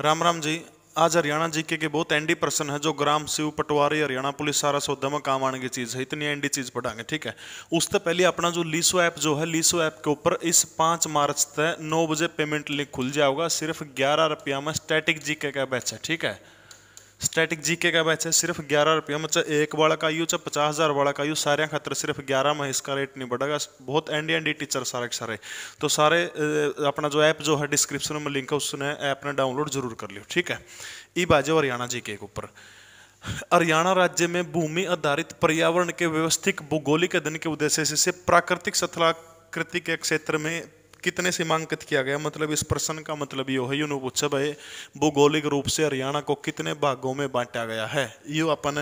राम राम जी आज हरियाणा जीके के बहुत एंडी पर्सन है जो ग्राम शिव पटवारी हरियाणा पुलिस सारा सौदा में काम आने की चीज़ है इतनी एंडी चीज़ पढ़ाएंगे ठीक है उससे तो पहले अपना जो लीसो ऐप जो है लीसो ऐप के ऊपर इस पाँच मार्च तक नौ बजे पेमेंट लिंक खुल जाएगा सिर्फ ग्यारह रुपया में स्टैटिक जीके का बैच है ठीक है स्टैटिक जीके का बैच है सिर्फ ग्यारह रुपया मतलब एक वाला का यू चाहे अच्छा, पचास हज़ार वाला का यू सारे खतर सिर्फ ग्यारह में इसका रेट नहीं बढ़ेगा बहुत एंड डी टीचर सारे के सारे तो सारे अपना जो ऐप जो है डिस्क्रिप्शन में लिंक है उसने ऐप ने डाउनलोड जरूर कर लियो ठीक है ई बाजो हरियाणा जी के ऊपर हरियाणा राज्य में भूमि आधारित पर्यावरण के व्यवस्थित भौगोलिक अध्ययन के उद्देश्य से प्राकृतिक स्थलाकृति के क्षेत्र में कितने सीमांकित किया गया मतलब इस प्रश्न का मतलब यो है यूनु पूछा भाई भूगोलिक रूप से हरियाणा को कितने भागों में बांटा गया है ये अपन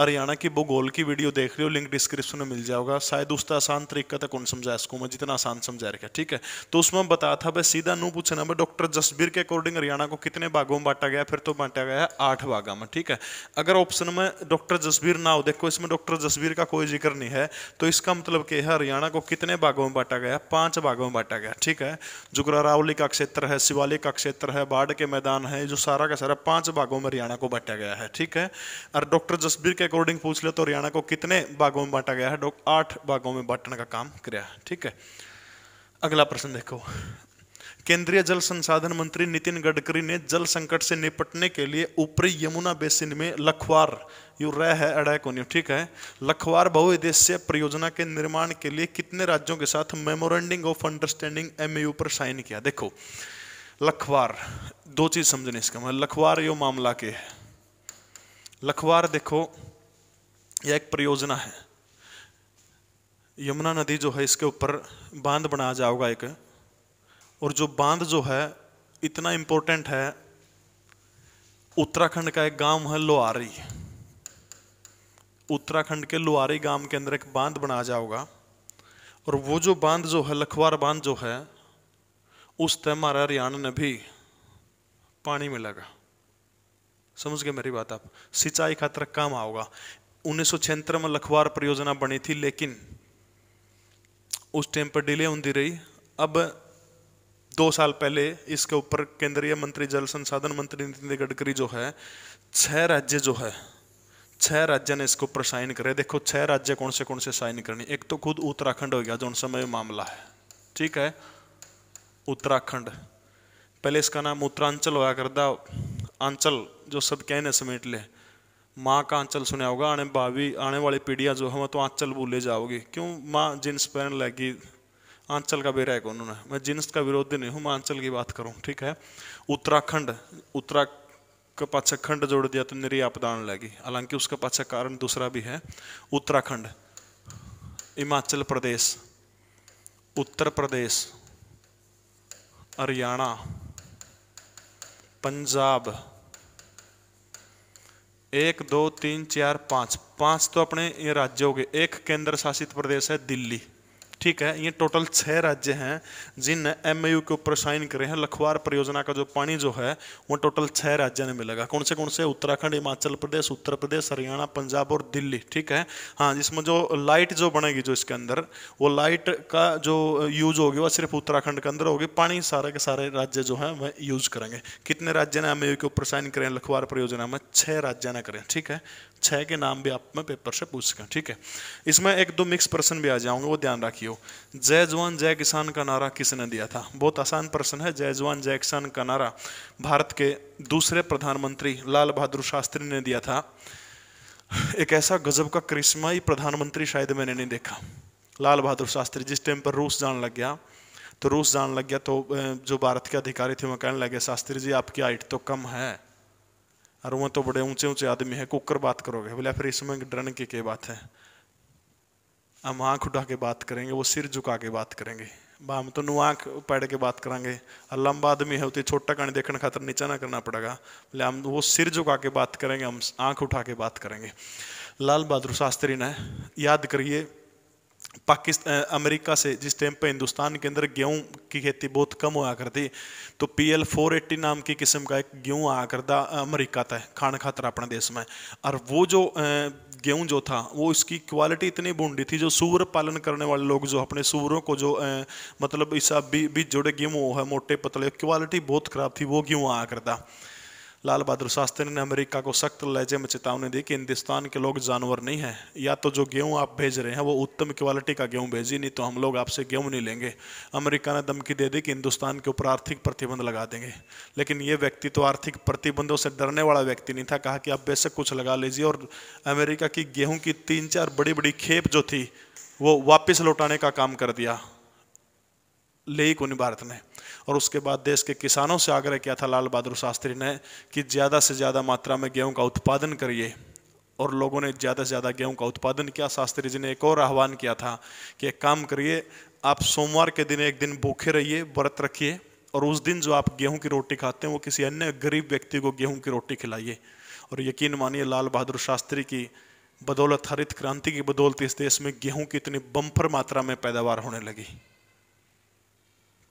हरियाणा की भूगोल की वीडियो देख रहे हो लिंक डिस्क्रिप्शन में मिल जाएगा शायद उसका आसान तरीका था कौन समझा इसको मैं जितना आसान समझा रखा ठीक है तो उसमें बताया था भाई सीधा नू पूछना भाई डॉक्टर जसबीर के अकॉर्डिंग हरियाणा को कितने भागों में बांटा गया फिर तो बांटा गया है आठ भागा में ठीक है अगर ऑप्शन में डॉक्टर जसबीर ना हो देखो इसमें डॉक्टर जसबीर का कोई जिक्र नहीं है तो इसका मतलब क्या है हरियाणा को कितने भागों में बांटा गया पांच भागों में बांटा गया ठीक है जुगरारावली का क्षेत्र है शिवाली का क्षेत्र है बाढ़ के मैदान है जो सारा का सारा पांच भागों में हरियाणा को बांटा गया है ठीक है और डॉक्टर जसबीर के अकॉर्डिंग पूछ ले तो हरियाणा को कितने भागों में बांटा गया है आठ भागों में बांटने का काम किया ठीक है अगला प्रश्न देखो केंद्रीय जल संसाधन मंत्री नितिन गडकरी ने जल संकट से निपटने के लिए ऊपरी यमुना बेसिन में लखवार यू रह है अडैकोन्यू ठीक है लखवार बहुउद्देश्य परियोजना के निर्माण के लिए कितने राज्यों के साथ मेमोरेंडिंग ऑफ अंडरस्टैंडिंग एम पर साइन किया देखो लखवार दो चीज समझने इसका मतलब लखवार यो मामला के है लखवार देखो यह एक परियोजना है यमुना नदी जो है इसके ऊपर बांध बनाया जाओगा एक और जो बांध जो है इतना इम्पोर्टेंट है उत्तराखंड का एक गांव है लोहारी उत्तराखंड के लोहारी गांव के अंदर एक बांध बनाया जाओगा और वो जो बांध जो है लखवार बांध जो है उस टाइम हमारा हरियाणा ने भी पानी मिलेगा समझ गए मेरी बात आप सिंचाई खातर काम आओगा उन्नीस में लखवार परियोजना बनी थी लेकिन उस टाइम पर डिले होती रही अब दो साल पहले इसके ऊपर केंद्रीय मंत्री जल संसाधन मंत्री नितिन गडकरी जो है छह राज्य जो है छह राज्य ने इसके ऊपर साइन करे देखो छह राज्य कौन से कौन से साइन करनी एक तो खुद उत्तराखंड हो गया जो उन समय मामला है ठीक है उत्तराखंड पहले इसका नाम उत्तरांचल होया करता आंचल जो सब कहने समेट ले माँ का आंचल सुने होगा आने भावी आने वाली पीढ़ियाँ जो है वह तो आंचल भूले जाओगी क्यों माँ जींस पहन लगी आंचल का बैराग उन्होंने मैं जिन्स का विरोधी नहीं हूँ मैं आंचल की बात करूँ ठीक है उत्तराखंड उत्तरा का पाछा खंड जोड़ दिया तो निरी आपदान लगी हालांकि उसका पाछा कारण दूसरा भी है उत्तराखंड हिमाचल प्रदेश उत्तर प्रदेश हरियाणा पंजाब एक दो तीन चार पाँच पाँच तो अपने ये राज्यों के एक केंद्र शासित प्रदेश है दिल्ली ठीक है ये टोटल छः राज्य हैं जिन एम के ऊपर साइन करे हैं लखवार परियोजना का जो पानी जो है वो टोटल छः राज्य ने मिलेगा कौन से कौन से उत्तराखंड हिमाचल प्रदेश उत्तर प्रदेश हरियाणा पंजाब और दिल्ली ठीक है हाँ जिसमें जो लाइट जो बनेगी जो इसके अंदर वो लाइट का जो यूज होगी वह सिर्फ उत्तराखंड के अंदर होगी पानी सारे के सारे राज्य जो हैं वह यूज करेंगे कितने राज्य ने एम के ऊपर साइन करें लखवार परियोजना में छः राज्य ने करें ठीक है छः के नाम भी आप में पेपर से पूछ सकें ठीक है इसमें एक दो मिक्स प्रश्न भी आ जाऊंगे वो ध्यान रखियो जय जवान जय किसान का नारा किसने दिया था बहुत आसान प्रश्न है जय जवान जय किसान का नारा भारत के दूसरे प्रधानमंत्री लाल बहादुर शास्त्री ने दिया था एक ऐसा गजब का करिश्मा ही प्रधानमंत्री शायद मैंने नहीं देखा लाल बहादुर शास्त्री जिस टाइम पर रूस जान लग गया तो रूस जान लग गया तो जो भारत के अधिकारी थे वो कहने लगे शास्त्री जी आपकी हाइट तो कम है और वह तो बड़े ऊंचे ऊंचे आदमी है कुकर बात करोगे बोले फिर इसमें डरन की क्या बात है हम आँख उठा के बात करेंगे वो सिर झुका के बात करेंगे बा हम तो नू आँख पैड के बात करेंगे और लंबा आदमी है उतनी छोटा कण देखने खातर नीचा ना करना पड़ेगा बोले हम वो सिर झुका के बात करेंगे हम आँख उठा के बात करेंगे लाल बहादुर शास्त्री ने याद करिए पाकिस्तान अमेरिका से जिस टाइम पे हिंदुस्तान के अंदर गेहूं की खेती बहुत कम हुआ करती तो पी एल फोर एट्टी नाम की किस्म का एक गेहूँ आया करता अमेरिका था खान खातर अपने देश में और वो जो गेहूँ जो था वो इसकी क्वालिटी इतनी बूंदी थी जो सूर पालन करने वाले लोग जो अपने सूरों को जो ए, मतलब इस बीज जोड़े गेहूँ है मोटे पतले क्वालिटी बहुत खराब थी वो गेहूँ आया करता लाल बहादुर शास्त्री ने अमेरिका को सख्त लहजे में चेतावनी दी कि हिंदुस्तान के लोग जानवर नहीं हैं या तो जो गेहूँ आप भेज रहे हैं वो उत्तम क्वालिटी का गेहूँ भेजी नहीं तो हम लोग आपसे गेहूँ नहीं लेंगे अमेरिका ने धमकी दे दी कि हिंदुस्तान के ऊपर आर्थिक प्रतिबंध लगा देंगे लेकिन ये व्यक्ति तो आर्थिक प्रतिबंधों से डरने वाला व्यक्ति नहीं था कहा कि आप बेशक कुछ लगा लीजिए और अमेरिका की गेहूँ की तीन चार बड़ी बड़ी खेप जो थी वो वापिस लौटाने का काम कर दिया ले ही को भारत ने और उसके बाद देश के किसानों से आग्रह किया था लाल बहादुर शास्त्री ने कि ज़्यादा से ज़्यादा मात्रा में गेहूँ का उत्पादन करिए और लोगों ने ज़्यादा से ज़्यादा गेहूँ का उत्पादन किया शास्त्री जी ने एक और आह्वान किया था कि एक काम करिए आप सोमवार के दिन एक दिन भूखे रहिए व्रत रखिए और उस दिन जो आप गेहूं की रोटी खाते हैं वो किसी अन्य गरीब व्यक्ति को गेहूं की रोटी खिलाइए और यकीन मानिए लाल बहादुर शास्त्री की बदौलत हरित क्रांति की बदौलत इस देश में गेहूं की इतनी बम्पर मात्रा में पैदावार होने लगी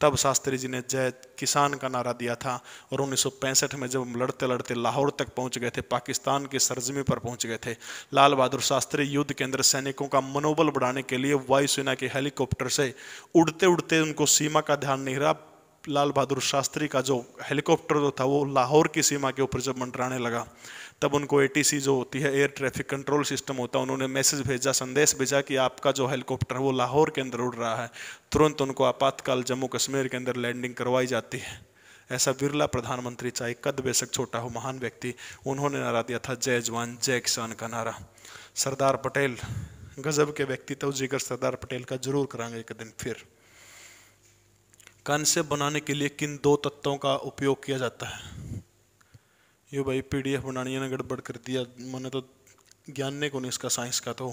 तब शास्त्री जी ने जय किसान का नारा दिया था और उन्नीस में जब हम लड़ते लड़ते लाहौर तक पहुंच गए थे पाकिस्तान के सरजमी पर पहुंच गए थे लाल बहादुर शास्त्री युद्ध के अंदर सैनिकों का मनोबल बढ़ाने के लिए वायुसेना के हेलीकॉप्टर से उड़ते उड़ते उनको सीमा का ध्यान नहीं रहा लाल बहादुर शास्त्री का जो हेलीकॉप्टर जो था वो लाहौर की सीमा के ऊपर जब मंडराने लगा तब उनको ए जो होती है एयर ट्रैफिक कंट्रोल सिस्टम होता है उन्होंने मैसेज भेजा संदेश भेजा कि आपका जो हेलीकॉप्टर है वो लाहौर के अंदर उड़ रहा है तुरंत उनको आपातकाल जम्मू कश्मीर के अंदर लैंडिंग करवाई जाती है ऐसा बिरला प्रधानमंत्री चाहे कद बेशक छोटा हो महान व्यक्ति उन्होंने नारा दिया था जय जवान जय किसान का नारा सरदार पटेल गजब के तो जिक्र सरदार पटेल का जरूर करांगे एक दिन फिर कंसेप बनाने के लिए किन दो तत्वों का उपयोग किया जाता है यो भाई पीडीएफ बनानी है ना गड़बड़ कर दिया मैंने तो ज्ञान ने को नहीं इसका साइंस का तो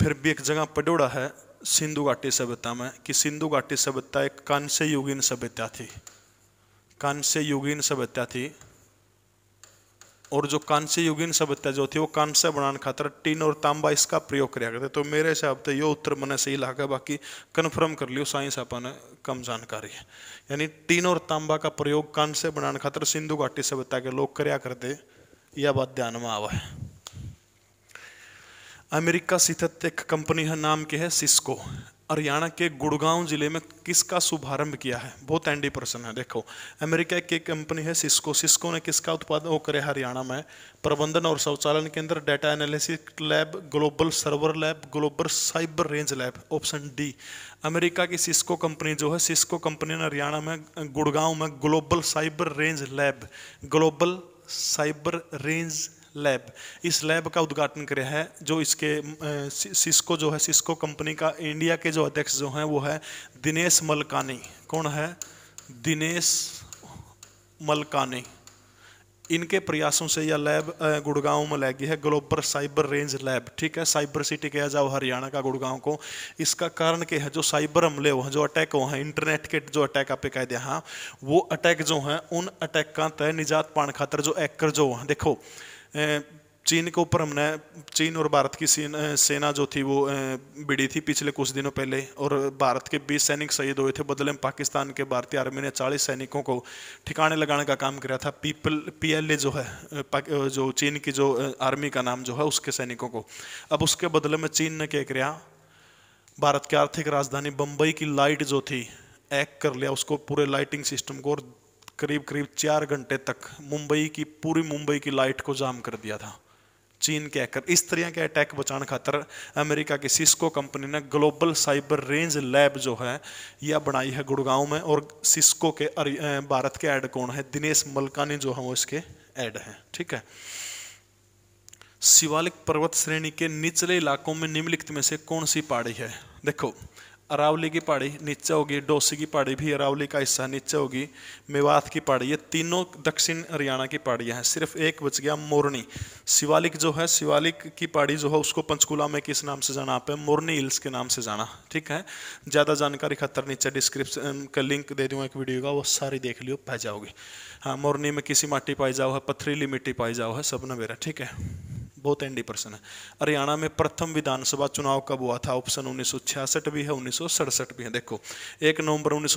फिर भी एक जगह पडोड़ा है सिंधु घाटी सभ्यता में कि सिंधु घाटी सभ्यता एक कांस्य युगीन सभ्यता थी कांस्य युगीन सभ्यता थी और जो कांस्य युगीन सभ्यता जो थी वो कांस्य बनाने खातर टीन और तांबा इसका प्रयोग किया करते तो मेरे हिसाब से यो उत्तर मैंने सही लगा बाकी कन्फर्म कर लियो साइंस अपन कम जानकारी है यानी टीन और तांबा का प्रयोग कांस्य बनाने खातर सिंधु घाटी सभ्यता के लोग कराया करते यह बात ध्यान में आवा है अमेरिका स्थित एक कंपनी है नाम की है सिस्को हरियाणा के गुड़गांव जिले में किसका शुभारंभ किया है बहुत एंडी पर्सन है देखो अमेरिका की कंपनी है सिस्को सिस्को ने किसका उत्पादन वो करे हरियाणा में प्रबंधन और शौचालन केंद्र data analysis lab global server lab global cyber range lab option D America की सिस्को कंपनी जो है सिस्को कंपनी ने हरियाणा में गुड़गांव में global cyber range lab global cyber range lab इस लैब का उद्घाटन किया है जो इसके सिस्को जो है सिस्को कंपनी का इंडिया के जो अध्यक्ष जो हैं वो है दिनेश मलकानी कौन है दिनेश मलकानी इनके प्रयासों से यह लैब गुड़गांव में लगी है ग्लोबल साइबर रेंज लैब ठीक है साइबर सिटी कह जाओ हरियाणा का गुड़गांव को इसका कारण क्या है जो साइबर हमले हुए हैं जो अटैक हुए हैं इंटरनेट के जो अटैक आप कह दिया हाँ वो अटैक जो हैं उन अटैक का तय निजात पाने खातर जो एक्कर जो हैं देखो चीन के ऊपर हमने चीन और भारत की सेना जो थी वो बिड़ी थी पिछले कुछ दिनों पहले और भारत के 20 सैनिक शहीद हुए थे बदले में पाकिस्तान के भारतीय आर्मी ने 40 सैनिकों को ठिकाने लगाने का काम किया था पीपल पीएलए जो है जो चीन की जो आर्मी का नाम जो है उसके सैनिकों को अब उसके बदले में चीन ने क्या किया भारत की आर्थिक राजधानी बम्बई की लाइट जो थी एक कर लिया उसको पूरे लाइटिंग सिस्टम को और करीब करीब चार घंटे तक मुंबई की पूरी मुंबई की लाइट को जाम कर दिया था चीन के हैकर इस तरह के अटैक बचाने खातर अमेरिका की सिस्को कंपनी ने ग्लोबल साइबर रेंज लैब जो है यह बनाई है गुड़गांव में और सिस्को के भारत के ऐड कौन है दिनेश मलकानी जो है वो इसके ऐड हैं ठीक है शिवालिक पर्वत श्रेणी के निचले इलाकों में निम्नलिखित में से कौन सी पहाड़ी है देखो अरावली की पहाड़ी नीचे होगी डोसी की पहाड़ी भी अरावली का हिस्सा नीचे होगी मेवात की पहाड़ी ये तीनों दक्षिण हरियाणा की पहाड़ियाँ हैं सिर्फ एक बच गया मोरनी शिवालिक जो है शिवालिक की पहाड़ी जो है उसको पंचकुला में किस नाम से जाना आप मोरनी हिल्स के नाम से जाना ठीक है ज़्यादा जानकारी खतर नीचे डिस्क्रिप्शन का लिंक दे दूँगा एक वीडियो का वो सारी देख लियो पै जाओगे हाँ मोरनी में किसी माटी पाई जाओ है पथरीली मिट्टी पाई जाओ है सब नवेरा ठीक है बहुत एंडी पर्सन है हरियाणा में प्रथम विधानसभा चुनाव कब हुआ था ऑप्शन उन्नीस भी है उन्नीस भी है देखो एक नवंबर उन्नीस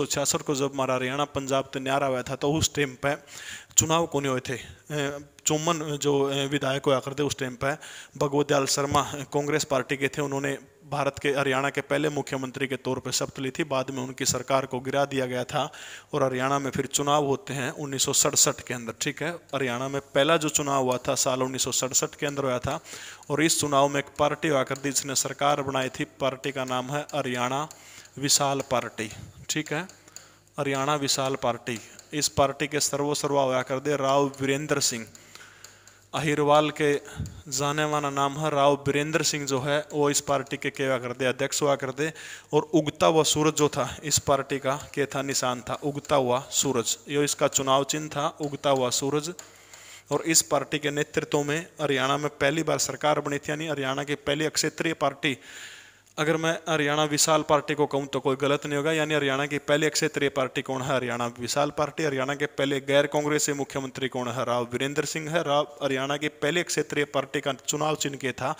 को जब हमारा हरियाणा पंजाब तो न्यारा हुआ था तो उस टाइम पर चुनाव कौन हुए थे चुमन जो विधायक हुआ करते उस टाइम पर भगवत दयाल शर्मा कांग्रेस पार्टी के थे उन्होंने भारत के हरियाणा के पहले मुख्यमंत्री के तौर पर शपथ ली थी बाद में उनकी सरकार को गिरा दिया गया था और हरियाणा में फिर चुनाव होते हैं उन्नीस के अंदर ठीक है हरियाणा में पहला जो चुनाव हुआ था साल उन्नीस के अंदर हुआ था और इस चुनाव में एक पार्टी हुआ करती जिसने सरकार बनाई थी पार्टी का नाम है हरियाणा विशाल पार्टी ठीक है हरियाणा विशाल पार्टी इस पार्टी के सर्वोसर्वा हुआ कर दे राव वीरेंद्र सिंह अहिरवाल के जाने माना नाम है राव बीरेंद्र सिंह जो है वो इस पार्टी के क्या करते अध्यक्ष हुआ करते और उगता हुआ सूरज जो था इस पार्टी का के था निशान था उगता हुआ सूरज ये इसका चुनाव चिन्ह था उगता हुआ सूरज और इस पार्टी के नेतृत्व में हरियाणा में पहली बार सरकार बनी थी यानी हरियाणा की पहली क्षेत्रीय पार्टी अगर मैं हरियाणा विशाल पार्टी को कहूँ तो कोई गलत नहीं होगा यानी हरियाणा की पहले क्षेत्रीय पार्टी कौन है हरियाणा विशाल पार्टी हरियाणा के पहले गैर कांग्रेसी मुख्यमंत्री कौन है राव वीरेंद्र सिंह है राव हरियाणा की पहले क्षेत्रीय पार्टी का चुनाव चिन्ह के था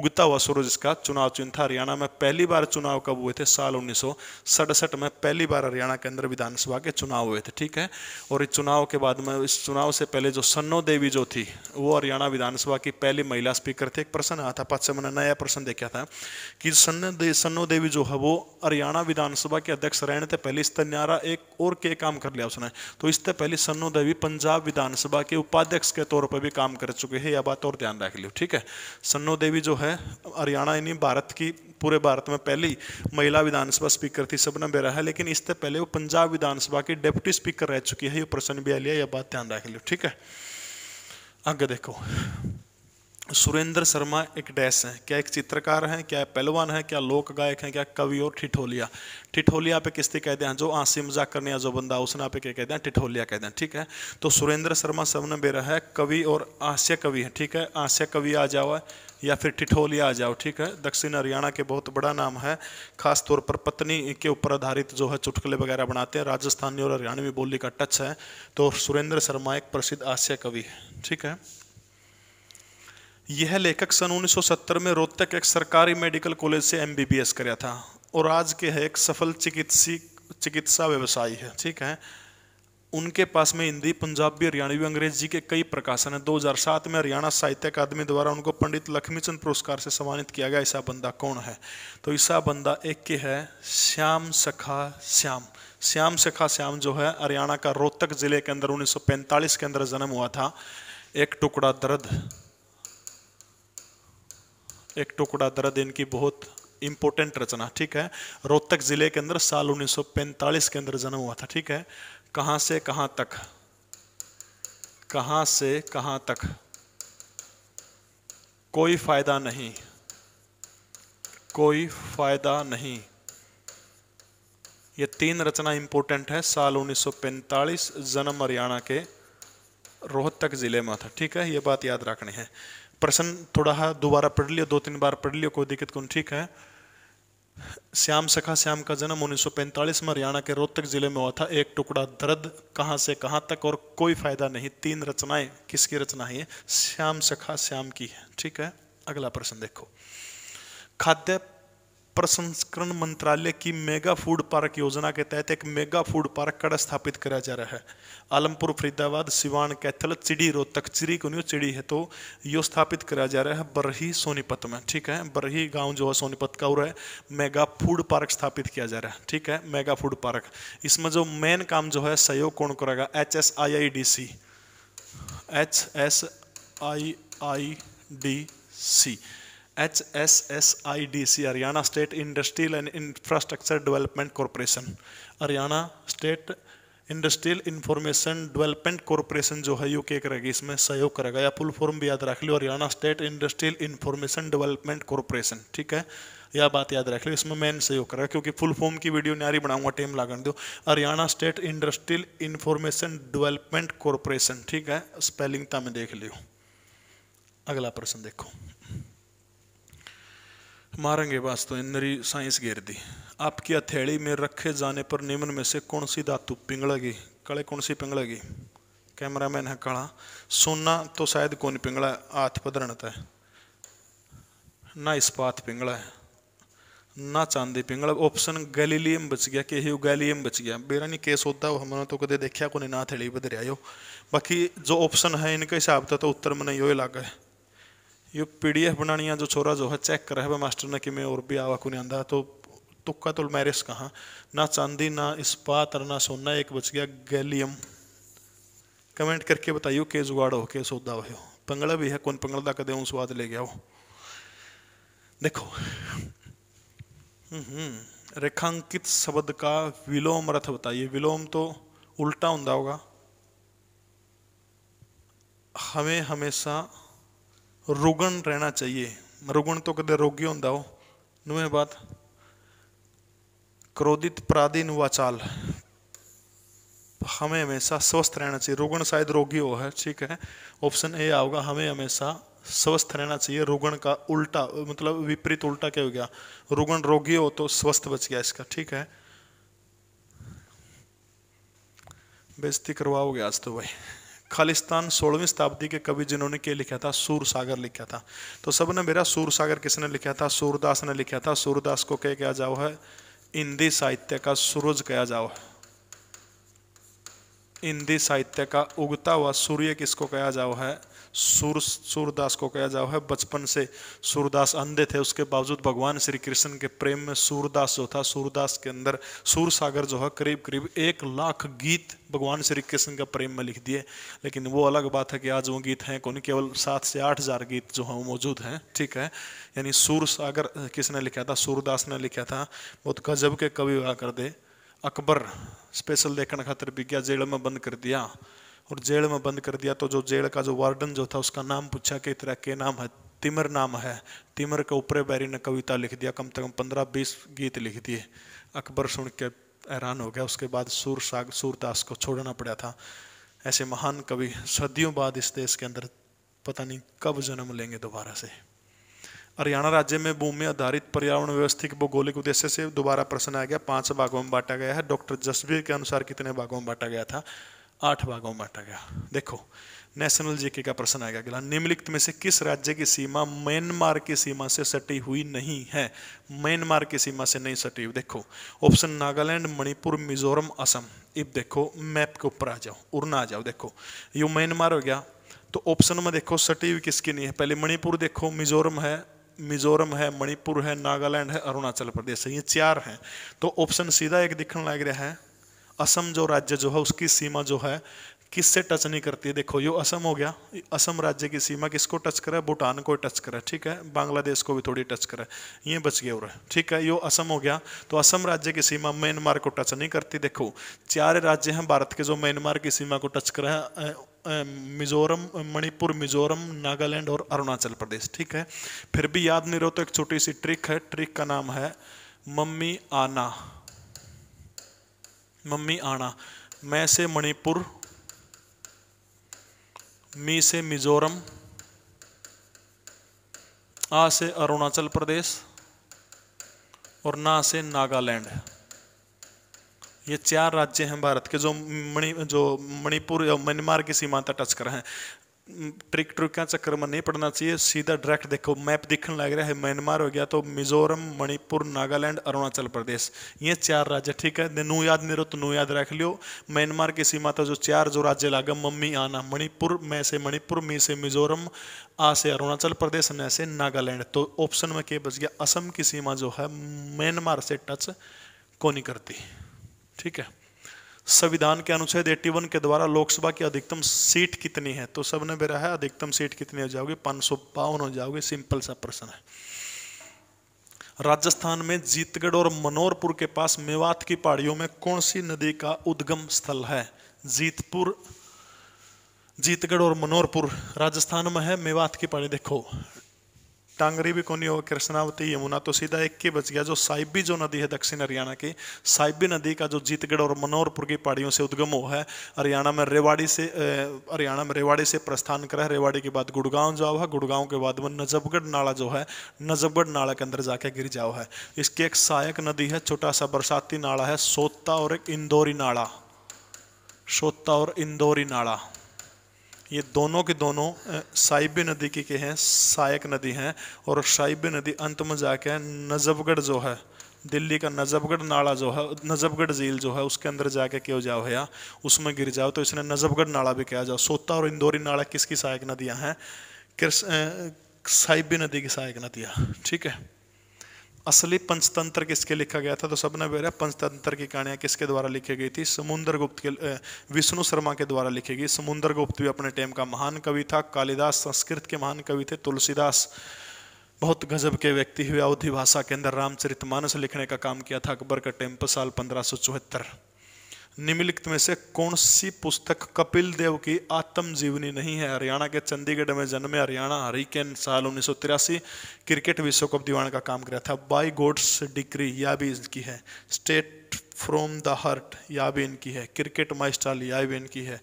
उगता हुआ सूरज इसका चुनाव चिन्ह था हरियाणा में पहली बार चुनाव कब हुए थे साल उन्नीस में पहली बार हरियाणा के अंदर विधानसभा के चुनाव हुए थे ठीक है और इस चुनाव के बाद में इस चुनाव से पहले जो सन्नो देवी जो थी वो हरियाणा विधानसभा की पहली महिला स्पीकर थी एक प्रश्न आया था पाँच से मैंने नया प्रश्न देखा था कि सन्नो दे सन्नो देवी जो है वो हरियाणा विधानसभा के अध्यक्ष रहने थे पहले इस तन्यारा एक और के काम कर लिया उसने तो इससे पहले सन्नो देवी पंजाब विधानसभा के उपाध्यक्ष के तौर पर भी काम कर चुके हैं यह बात और ध्यान रख लियो ठीक है सन्नो देवी जो है हरियाणा यानी भारत की पूरे भारत में पहली महिला विधानसभा स्पीकर थी सबने बेरा है लेकिन इससे पहले वो पंजाब विधानसभा की डेप्यूटी स्पीकर रह चुकी है ये प्रश्न भी आ लिया यह बात ध्यान रख लियो ठीक है आगे देखो सुरेंद्र शर्मा एक डैश हैं क्या एक चित्रकार हैं क्या पहलवान हैं क्या लोक गायक हैं क्या कवि और ठिठोलिया ठिठोलिया पे किसते कहते हैं हाँ, जो आंसी मजाक करने या जो बंदा उसने आप क्या कहते हैं ठिठोलिया कहते हैं ठीक है तो सुरेंद्र शर्मा सबने बेरा है कवि और आस्य कवि है ठीक है आस्य कवि आ जाओ या फिर ठिठोलिया आ जाओ ठीक है दक्षिण हरियाणा के बहुत बड़ा नाम है खास तौर पर पत्नी के ऊपर आधारित जो है चुटकले वगैरह बनाते हैं राजस्थानी और हरियाणवी बोली का टच है तो सुरेंद्र शर्मा एक प्रसिद्ध आस्य कवि है ठीक है यह लेखक सन 1970 में रोहतक एक सरकारी मेडिकल कॉलेज से एमबीबीएस कराया था और आज के है एक सफल चिकित्सी चिकित्सा व्यवसायी है ठीक है उनके पास में हिंदी पंजाबी हरियाणवी अंग्रेजी के कई प्रकाशन हैं 2007 में हरियाणा साहित्य अकादमी द्वारा उनको पंडित लक्ष्मीचंद पुरस्कार से सम्मानित किया गया ईसा बंदा कौन है तो ईसा बंदा एक के है श्याम सखा श्याम श्याम सखा श्याम जो है हरियाणा का रोहतक जिले के अंदर 1945 के अंदर जन्म हुआ था एक टुकड़ा दर्द एक टुकड़ा दर्द इनकी बहुत इंपॉर्टेंट रचना ठीक है रोहतक ज़िले के अंदर साल 1945 के अंदर जन्म हुआ था ठीक है कहां से कहां तक कहां से कहां तक कोई फायदा नहीं कोई फायदा नहीं ये तीन रचना इंपोर्टेंट है साल 1945 जन्म हरियाणा के रोहतक ज़िले में था ठीक है ये बात याद रखनी है प्रश्न थोड़ा हा दोबारा पढ़ लियो दो तीन बार पढ़ लियो कोई दिक्कत कौन ठीक है श्याम सखा श्याम का जन्म 1945 में हरियाणा के रोहतक जिले में हुआ था एक टुकड़ा दर्द कहां से कहां तक और कोई फायदा नहीं तीन रचनाएं किसकी रचना है श्याम सखा श्याम की है ठीक है अगला प्रश्न देखो खाद्य प्रसंस्करण मंत्रालय की मेगा फूड पार्क योजना के तहत एक मेगा फूड पार्क कड़ा स्थापित करा जा रहा है आलमपुर फरीदाबाद सिवान कैथल चिड़ी रोहतक चिड़ी को चिड़ी है तो यो स्थापित करा जा रहा है बरही सोनीपत में ठीक है बरही गांव जो है सोनीपत का और है मेगा फूड पार्क स्थापित किया जा रहा है ठीक है मेगा फूड पार्क इसमें जो मेन काम जो है सहयोग कौन करेगा H S I I D C H S I I D C HSSIDC Haryana state industrial and infrastructure development corporation Haryana state industrial information development corporation जो है यूके करेगी इसमें सहयोग करेगा या फुल फॉर्म भी याद रख लो Haryana state industrial information development corporation ठीक है यह बात याद रख लो इसमें मैन सहयोग करेगा क्योंकि फुल फॉर्म की वीडियो न्यारी बनाऊंगा टेम लागन दो Haryana state industrial information development corporation ठीक है स्पेलिंग तो मैं देख लियो अगला प्रश्न देखो मारेंगे बास तो इंद्री साइंस घेर दी आपकी हथेली में रखे जाने पर निम्न में से कौन सी धातु पिंगड़ेगी कले कौन सी पिंगड़ेगी कैमरा मैन है कड़ा सोना तो शायद कौन पिंगला है हाथ पदरणता है ना इस्पात पिंगला है ना चांदी पिंगला ऑप्शन गैलीलियम बच गया कि ह्यू गैलीलियम बच गया मेरा नहीं केस होता वो हमने तो कदे देखा को नहीं ना थेली बदरिया बाकी जो ऑप्शन है इनके हिसाब से तो उत्तर में नहीं यो लागा है यो पीडीएफ बनानी है जो छोरा जो है चेक करा है मास्टर ने कि मैं और भी आवा को नहीं आंदा तो तुक्का तुल तो मैरिस कहाँ ना चांदी ना इस्पात और ना सोना एक बच गया गैलियम कमेंट करके बताइयो के जुगाड़ो के सौदा हो पंगड़ा भी है कौन पंगड़ा का दे स्वाद ले गया वो देखो हम्म, हम्म, रेखांकित शब्द का विलोम रथ बताइए विलोम तो उल्टा होंगे होगा हमें हमेशा रुगण रहना चाहिए रुगण तो ਕਦੇ रोगी होंगे ਹੋ ਨਵੇਂ बात क्रोधित प्रादी वाचाल हमें हमेशा स्वस्थ रहना चाहिए रुगण शायद रोगी हो है ठीक है ऑप्शन ए आओगा हमें हमेशा स्वस्थ रहना चाहिए रुगण का उल्टा मतलब विपरीत उल्टा क्या हो गया रुगण रोगी हो तो स्वस्थ बच गया इसका ठीक है बेजती करवाओगे आज तो भाई खालिस्तान सोलहवीं शताब्दी के कवि जिन्होंने क्या लिखा था सूर सागर लिखा था तो सब ने मेरा सूर सागर किसने लिखा था सूरदास ने लिखा था सूरदास को क्या जाओ है हिंदी साहित्य का सूरज कहा जाओ है हिंदी साहित्य का उगता हुआ सूर्य किसको कहा जाओ है सूर सूरदास को कहा जाओ है बचपन से सूरदास अंधे थे उसके बावजूद भगवान श्री कृष्ण के प्रेम में सूरदास जो था सूरदास के अंदर सूर सागर जो है करीब करीब एक लाख गीत भगवान श्री कृष्ण का प्रेम में लिख दिए लेकिन वो अलग बात है कि आज वो गीत हैं कौन केवल सात से आठ हज़ार गीत जो है मौजूद हैं ठीक है यानी सूर सागर किसने लिखा था सूरदास ने लिखा था बहुत गजब के कवि हुआ कर दे अकबर स्पेशल देखने खातर भी क्या जेल में बंद कर दिया और जेल में बंद कर दिया तो जो जेल का जो वार्डन जो था उसका नाम पूछा कि तेरा के नाम है तिमर नाम है तिमर के ऊपर बैरी ने कविता लिख दिया कम से कम पंद्रह बीस गीत लिख दिए अकबर सुन के हैरान हो गया उसके बाद सूर साग सूरदास को छोड़ना पड़ा था ऐसे महान कवि सदियों बाद इस देश के अंदर पता नहीं कब जन्म लेंगे दोबारा से हरियाणा राज्य में भूमि आधारित पर्यावरण व्यवस्थित भौगोलिक उद्देश्य से दोबारा प्रश्न आ गया पांच भागों में बांटा गया है डॉक्टर जसबीर के अनुसार कितने भागों में बांटा गया था आठ भागों में बांटा गया देखो नेशनल जीके का प्रश्न आएगा अगला निम्नलिखित में से किस राज्य की सीमा म्यांमार की सीमा से सटी हुई नहीं है म्यांमार की सीमा से नहीं सटी हुई देखो ऑप्शन नागालैंड मणिपुर मिजोरम असम इब देखो मैप के ऊपर आ जाओ उड़ना आ जाओ देखो यू म्यांमार हो गया तो ऑप्शन में देखो सटी हुई किसकी नहीं है पहले मणिपुर देखो मिजोरम है मिजोरम है मणिपुर है नागालैंड है अरुणाचल प्रदेश है ये चार हैं तो ऑप्शन सीधा एक दिखने लग रहा है असम जो राज्य जो है उसकी सीमा जो है किससे टच नहीं करती है देखो ये असम हो गया असम राज्य की सीमा किसको टच करे भूटान को टच करे ठीक है बांग्लादेश को भी थोड़ी टच है ये बच गया और ठीक है यो असम हो गया तो असम राज्य की सीमा म्यांमार को टच नहीं करती देखो चार राज्य हैं भारत के जो म्यांमार की सीमा को टच करा है मिजोरम मणिपुर मिजोरम नागालैंड और अरुणाचल प्रदेश ठीक है फिर भी याद नहीं रहो तो एक छोटी सी ट्रिक है ट्रिक का नाम है मम्मी आना मम्मी आना मैं से मणिपुर मी से मिजोरम आ से अरुणाचल प्रदेश और ना से नागालैंड ये चार राज्य हैं भारत के जो मणि जो मणिपुर या म्यांमार की सीमा तक टच कर रहे हैं ट्रिक ट्रिक चक्कर में नहीं पड़ना चाहिए सीधा डायरेक्ट देखो मैप दिखने लग रहा है म्यांमार हो गया तो मिजोरम मणिपुर नागालैंड अरुणाचल प्रदेश ये चार राज्य ठीक है नू याद नहीं रो तो नू याद रख लियो म्यांमार की सीमा तो जो चार जो राज्य लागे मम्मी आना मणिपुर मैं से मणिपुर मी से मिजोरम आ से अरुणाचल प्रदेश न से नागालैंड तो ऑप्शन में क्या बच गया असम की सीमा जो है म्यांमार से टच को करती ठीक है संविधान के अनुच्छेद 81 के द्वारा लोकसभा की अधिकतम सीट कितनी है तो सबने मेरा है अधिकतम सीट कितनी हो जाओगी पांच सौ बावन हो जाओगे सिंपल सा प्रश्न है राजस्थान में जीतगढ़ और मनोरपुर के पास मेवात की पहाड़ियों में कौन सी नदी का उद्गम स्थल है जीतपुर जीतगढ़ और मनोरपुर राजस्थान में है मेवात की पहाड़ी देखो टांगरी भी कोनी हो कृष्णावती यमुना तो सीधा एक ही बच गया जो साइबी जो नदी है दक्षिण हरियाणा की साइबी नदी का जो जीतगढ़ और मनोहरपुर की पहाड़ियों से उद्गम हुआ है हरियाणा में रेवाड़ी से हरियाणा में रेवाड़ी से प्रस्थान करा है रेवाड़ी के बाद गुड़गांव जाओ है गुड़गांव के बाद वो नजबगढ़ नाला जो है नजबगढ़ नाला के अंदर जाके गिर जाओ है इसकी एक सहायक नदी है छोटा सा बरसाती नाला है सोता और एक इंदौरी नाला सोता और इंदौरी नाला ये दोनों के दोनों साइब नदी की के हैं सायक नदी हैं और साइब नदी अंत में जाके नजबगढ़ जो है दिल्ली का नजबगढ़ नाला जो है नजबगढ़ झील जो है उसके अंदर जाके क्यों जाओ या उसमें गिर जाओ तो इसने नजबगढ़ नाला भी कहा जाओ सोता और इंदौरी नाला किसकी सहायक नदियाँ हैं साहिबी नदी की सहायक नदियाँ ठीक है असली पंचतंत्र किसके लिखा गया था तो सबने बोला पंचतंत्र की कहानियां किसके द्वारा लिखी गई थी समुन्द्र गुप्त के विष्णु शर्मा के द्वारा लिखी गई समुन्द्र गुप्त भी अपने टाइम का महान कवि था कालिदास संस्कृत के महान कवि थे तुलसीदास बहुत गजब के व्यक्ति हुए अवधि भाषा के अंदर रामचरित मानस लिखने का काम किया था अकबर का टेम्प साल पंद्रह निम्नलिखित में से कौन सी पुस्तक कपिल देव की आत्मजीवनी नहीं है हरियाणा के चंडीगढ़ में जन्मे हरियाणा हरिकेन साल उन्नीस क्रिकेट विश्व कप दीवान का काम किया था बाई गोड्स डिग्री यह भी इनकी है स्टेट फ्रॉम द हर्ट यह भी इनकी है क्रिकेट माइस्टाल यह भी इनकी है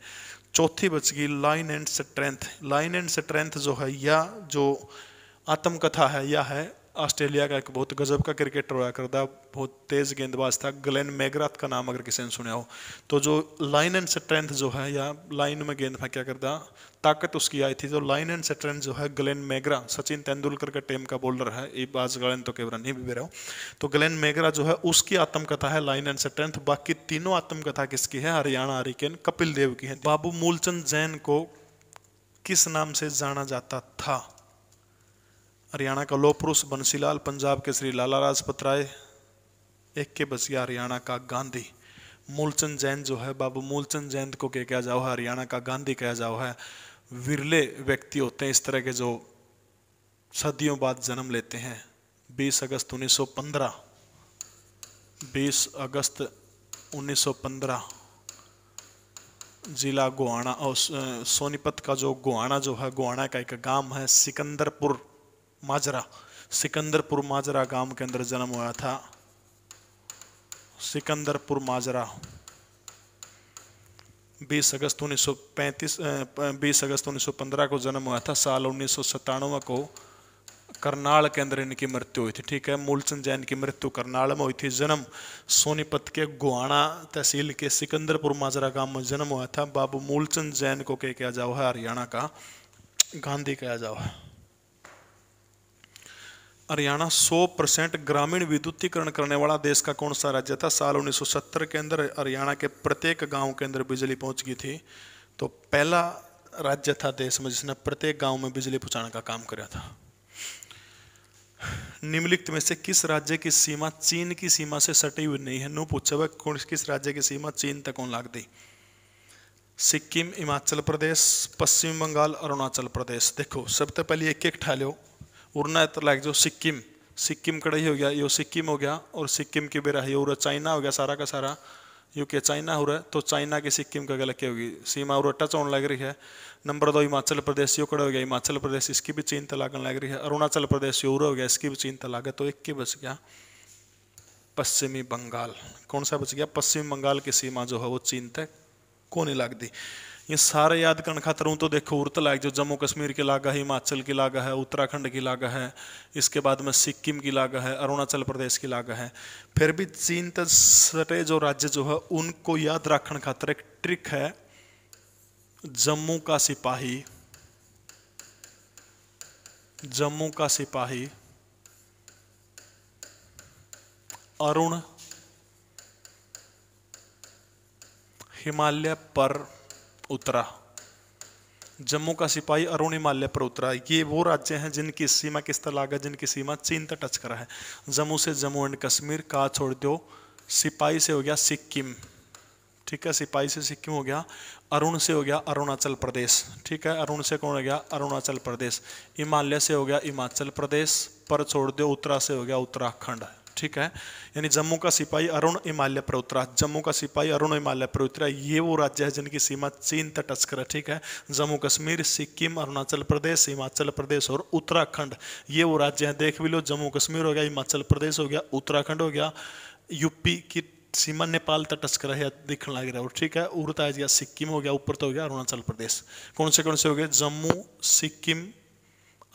चौथी बच गई line and strength line and strength जो है यह जो आत्मकथा है यह है ऑस्ट्रेलिया का एक बहुत गजब का क्रिकेटर होया करता बहुत तेज़ गेंदबाज था ग्लेन मेगराथ का नाम अगर किसी ने सुना हो तो जो लाइन एंड स्ट्रेंथ जो है या लाइन में गेंद क्या करता ताकत उसकी आई थी तो लाइन एंड स्ट्रेंथ जो है ग्लेन मेगरा सचिन तेंदुलकर के टीम का बॉलर है ये बाज़ गलन तो केवरा नहीं भी रहा तो ग्लेन मेगरा जो है उसकी आत्मकथा है लाइन एंड स्ट्रेंथ बाकी तीनों आत्मकथा किसकी है हरियाणा हरिकेन कपिल देव की है बाबू मूलचंद जैन को किस नाम से जाना जाता था हरियाणा का लोह पुरुष बंसीलाल पंजाब के श्री लाला लाजपत राय एक के बसिया हरियाणा का गांधी मूलचंद जैन जो है बाबू मूलचंद जैन को क्या कहा जाओ है हरियाणा का गांधी कहा जाओ है विरले व्यक्ति होते हैं इस तरह के जो सदियों बाद जन्म लेते हैं 20 अगस्त 1915 20 अगस्त 1915 जिला गोहाना और सोनीपत का जो गोहाना जो है गोहाना का एक गांव है सिकंदरपुर माजरा सिकंदरपुर माजरा गांव के अंदर जन्म हुआ था सिकंदरपुर माजरा 20 अगस्त 1935 20 अगस्त 1915 को जन्म हुआ था साल उन्नीस को करनाल के अंदर इनकी मृत्यु हुई थी ठीक है मूलचंद जैन की मृत्यु करनाल में हुई थी जन्म सोनीपत के गुआणा तहसील के सिकंदरपुर माजरा गांव में जन्म हुआ था बाबू मूलचंद जैन को क्या किया जाओ है हरियाणा का गांधी कहा जाओ है हरियाणा 100 परसेंट ग्रामीण विद्युतीकरण करने वाला देश का कौन सा राज्य था साल 1970 के अंदर हरियाणा के प्रत्येक गांव के अंदर बिजली पहुंच गई थी तो पहला राज्य था देश में जिसने प्रत्येक गांव में बिजली पहुंचाने का काम करा था निम्नलिखित में से किस राज्य की सीमा चीन की सीमा से सटी हुई नहीं है नो पूछा वह किस राज्य की सीमा चीन तक कौन लाग दी सिक्किम हिमाचल प्रदेश पश्चिम बंगाल अरुणाचल प्रदेश देखो सबसे पहले एक एक ठा लो उरना तो जो सिक्किम सिक्किम कड़ाई हो गया यो सिक्किम हो गया और सिक्किम के बेरा यो उरा चाइना हो गया सारा का सारा यो के चाइना हो रहा है तो चाइना के सिक्किम का गलत क्या होगी सीमा और टच होने लग रही है नंबर दो हिमाचल प्रदेश यो कड़ा हो गया हिमाचल प्रदेश इसकी भी चिंता लागन लग रही है अरुणाचल प्रदेश यो हो गया इसकी भी चिंता लागे तो एक के बच गया पश्चिमी बंगाल कौन सा बच गया पश्चिमी बंगाल की सीमा जो है वो चीन तक कौन नहीं लाग दी ये सारे याद करने खातर तो देखो उर्तलाग जो जम्मू कश्मीर की लागा है हिमाचल की लागा है उत्तराखंड की लागा है इसके बाद में सिक्किम की लागा है अरुणाचल प्रदेश की लागा है फिर भी चीन तक सटे जो राज्य जो है उनको याद रखने खातर एक ट्रिक है जम्मू का सिपाही जम्मू का सिपाही अरुण हिमालय पर उतरा जम्मू का सिपाही अरुण हिमालय पर उतरा ये वो राज्य हैं जिनकी सीमा किस तरह लागत जिनकी सीमा चीन तक टच करा है जम्मू से जम्मू एंड कश्मीर का छोड़ दो सिपाही से हो गया सिक्किम ठीक है सिपाही से सिक्किम हो गया अरुण से हो गया अरुणाचल प्रदेश ठीक है अरुण से कौन हो गया अरुणाचल प्रदेश हिमालय से हो गया हिमाचल प्रदेश पर छोड़ दो उत्तरा से हो गया उत्तराखंड है ठीक है यानी जम्मू का सिपाही अरुण हिमालय प्रउत्रा जम्मू का सिपाही अरुण हिमालय प्रउत्रा ये वो राज्य है जिनकी सीमा चीन तटस्कर है ठीक है जम्मू कश्मीर सिक्किम अरुणाचल प्रदेश हिमाचल प्रदेश और उत्तराखंड ये वो राज्य हैं देख भी लो जम्मू कश्मीर हो गया हिमाचल प्रदेश हो गया उत्तराखंड हो गया यूपी की सीमा नेपाल तक तटस्कर है दिखने लग रहा है और ठीक है उड़ता है सिक्किम हो गया ऊपर तो हो गया अरुणाचल प्रदेश कौन से कौन से हो गए जम्मू सिक्किम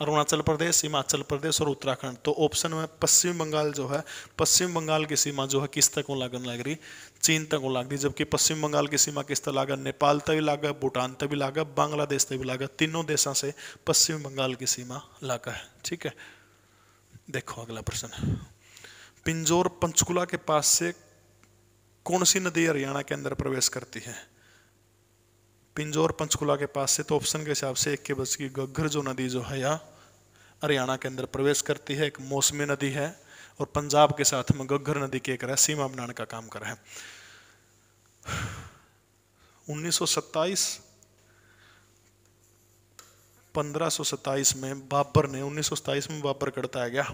अरुणाचल प्रदेश हिमाचल प्रदेश और उत्तराखंड तो ऑप्शन में पश्चिम बंगाल जो है पश्चिम बंगाल की सीमा जो है किस तक लागन लग रही चीन तक लाग रही जबकि पश्चिम बंगाल की सीमा किस तक लागत नेपाल तक भी लागत भूटान तक भी लागत बांग्लादेश तक भी लागत तीनों देशों से पश्चिम बंगाल की सीमा लागा है ठीक है देखो अगला प्रश्न पिंजोर पंचकुला के पास से कौन सी नदी हरियाणा के अंदर प्रवेश करती है पिंजौर पंचकुला के पास से तो ऑप्शन के हिसाब से एक के बस की गग्घर जो नदी जो है यह हरियाणा के अंदर प्रवेश करती है एक मौसमी नदी है और पंजाब के साथ में गग्घर नदी के एक रह सीमा बनाने का काम करा है 1927 1527 में बाबर ने 1927 में बाबर करता है गया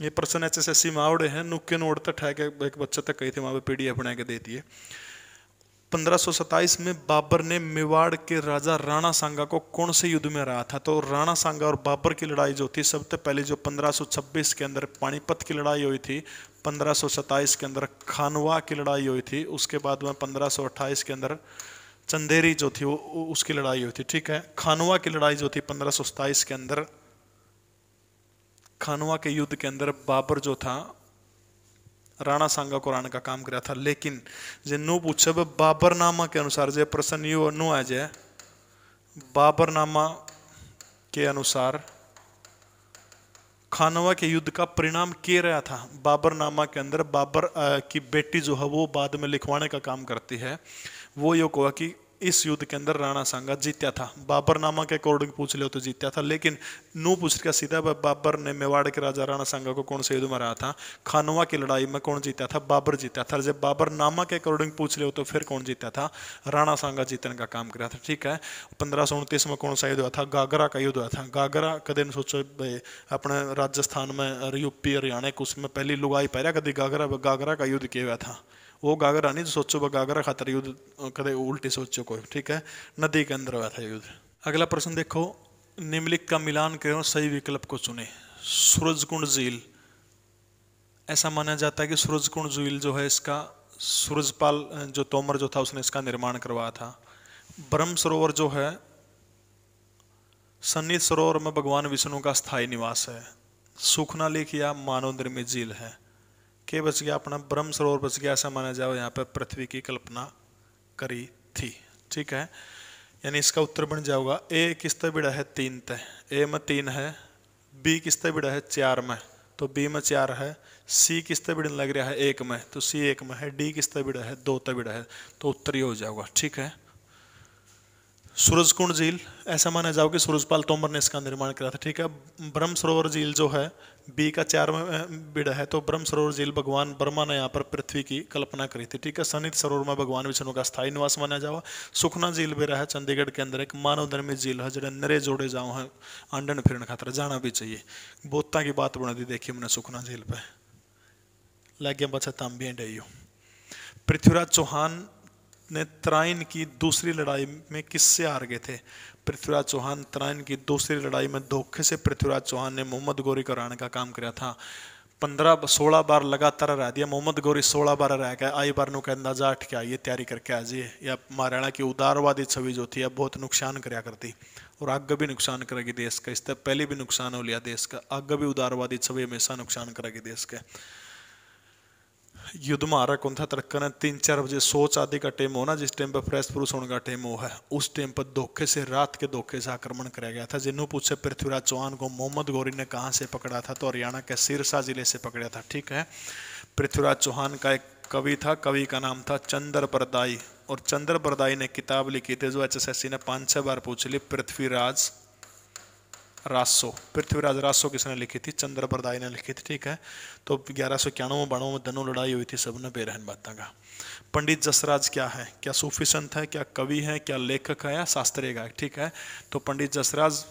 ये प्रश्न एच एस एस सी मावड़े हैं नुक्के नोड़ तक ठहर के एक बच्चे तक कही थी वहाँ पे पीडीएफ बना के दे दिए पंद्रह में बाबर ने मेवाड़ के राजा राणा सांगा को कौन से युद्ध में रहा था तो राणा सांगा और बाबर की लड़ाई जो थी सबसे पहले जो 1526 के अंदर पानीपत की लड़ाई हुई थी 1527 के अंदर खानवा की लड़ाई हुई थी उसके बाद में 1528 के अंदर चंदेरी जो थी वो उसकी लड़ाई हुई थी ठीक है खानवा की लड़ाई जो थी पंद्रह के अंदर खानवा के युद्ध के अंदर बाबर जो था राणा सांगा को रान का काम किया था लेकिन जे नो पूछे बाबरनामा के अनुसार जे प्रश्न यू नो आ जाए बाबरनामा के अनुसार खानवा के युद्ध का परिणाम के रहा था बाबरनामा के अंदर बाबर आ, की बेटी जो है वो बाद में लिखवाने का काम करती है वो यो कहा कि इस युद्ध के अंदर राणा सांगा जीत्या था नामा के अकॉर्डिंग पूछ लो तो जीत्या था लेकिन नू पूछ का सीधा बाबर ने मेवाड़ के राजा राणा सांगा को कौन से युद्ध मराया था खानवा की लड़ाई में कौन जीता था बाबर जीता था जब नामा के अकॉर्डिंग पूछ लो तो फिर कौन जीता था राणा सांगा जीतने का काम किया था ठीक है पंद्रह में कौन सा युद्ध हुआ था गागरा का युद्ध हुआ था गागरा कदे ने सोचो अपने राजस्थान में यूपी हरियाणा कुछ में पहली लुगाई पैरा कभी गागरा गागरा का युद्ध किया हुआ था वो गागरा नहीं तो सोचो गागरा खातर युद्ध कदे उल्टी सोचो कोई ठीक है नदी के अंदर हुआ था युद्ध अगला प्रश्न देखो निम्नलिखित का मिलान करें सही विकल्प को चुने सूरजकुंड झील ऐसा माना जाता है कि सूरजकुंड झील जो है इसका सूरजपाल जो तोमर जो था उसने इसका निर्माण करवाया था ब्रह्म सरोवर जो है सन्नी सरोवर में भगवान विष्णु का स्थायी निवास है सुखना लेख या मानव निर्मित झील है के बच गया अपना ब्रह्म सरोवर बच गया ऐसा माना जाओ यहाँ पर पृथ्वी की कल्पना करी थी ठीक है यानी इसका उत्तर बन जाओगा ए किस तरह बिड़ा है तीन तय ए में तीन है बी किस तरह बिड़ा है चार में तो बी में चार है सी किस तरह बिड़न लग रहा है एक में तो सी एक में है डी किस तरह बिड़ा है दो तय बिड़ा है तो उत्तर ही हो जाओगा ठीक है सूरजकुंड झील ऐसा माना जाओ कि सूरजपाल तोमर ने इसका निर्माण करा था ठीक है ब्रह्म सरोवर झील जो है बी का चार बीड़ा है तो ब्रह्म सरोवर झील भगवान ब्रह्मा ने यहाँ पर पृथ्वी की कल्पना करी थी ठीक है सनित सरोवर में भगवान विष्णु का स्थायी निवास माना जावा सुखना झील भी रहा है चंडीगढ़ के अंदर एक मानव धर्मी झील है जो नरे जोड़े जाओ है आंडन फिरन खातर जाना भी चाहिए बोता की बात बना दी देखी मैंने सुखना झील पर लगे बचा तांबी डैयो पृथ्वीराज चौहान ने त्राइन की दूसरी लड़ाई में किससे हार गए थे पृथ्वीराज चौहान तराइन की दूसरी लड़ाई में धोखे से पृथ्वीराज चौहान ने मोहम्मद गौरी को हराने का काम किया था पंद्रह सोलह बार लगातार हरा दिया मोहम्मद गौरी सोलह बार हरा गया आई बार नुक अंदाजा अठ के आइए तैयारी करके आ जाइए या महाराणा की उदारवादी छवि जो थी अब बहुत नुकसान कराया करती और आगे भी नुकसान करेगी देश का इससे पहले भी नुकसान हो लिया देश का आगे भी उदारवादी छवि हमेशा नुकसान करेगी देश का युद्ध महारक था तड़कन तीन चार बजे सोच आदि का टाइम हो ना जिस टाइम पर फ्रेश पुरुष होने का टाइम हो है उस टाइम पर धोखे से रात के धोखे से आक्रमण कराया गया था जिन्हों पूछे पृथ्वीराज चौहान को मोहम्मद गौरी ने कहाँ से पकड़ा था तो हरियाणा के सिरसा जिले से पकड़ा था ठीक है पृथ्वीराज चौहान का एक कवि था कवि का नाम था चंद्र परदाई और चंद्र परदाई ने किताब लिखी थी जो एच ने पाँच छः बार पूछ ली पृथ्वीराज रासो पृथ्वीराज रासो किसने लिखी थी चंद्र बरदाई ने लिखी थी ठीक है तो ग्यारह सौ इक्यानवे बाणों में दोनों लड़ाई हुई थी सबने बेरहन बातें का पंडित जसराज क्या है क्या सूफी संत है क्या कवि है क्या लेखक है या शास्त्रीय गायक ठीक है तो पंडित जसराज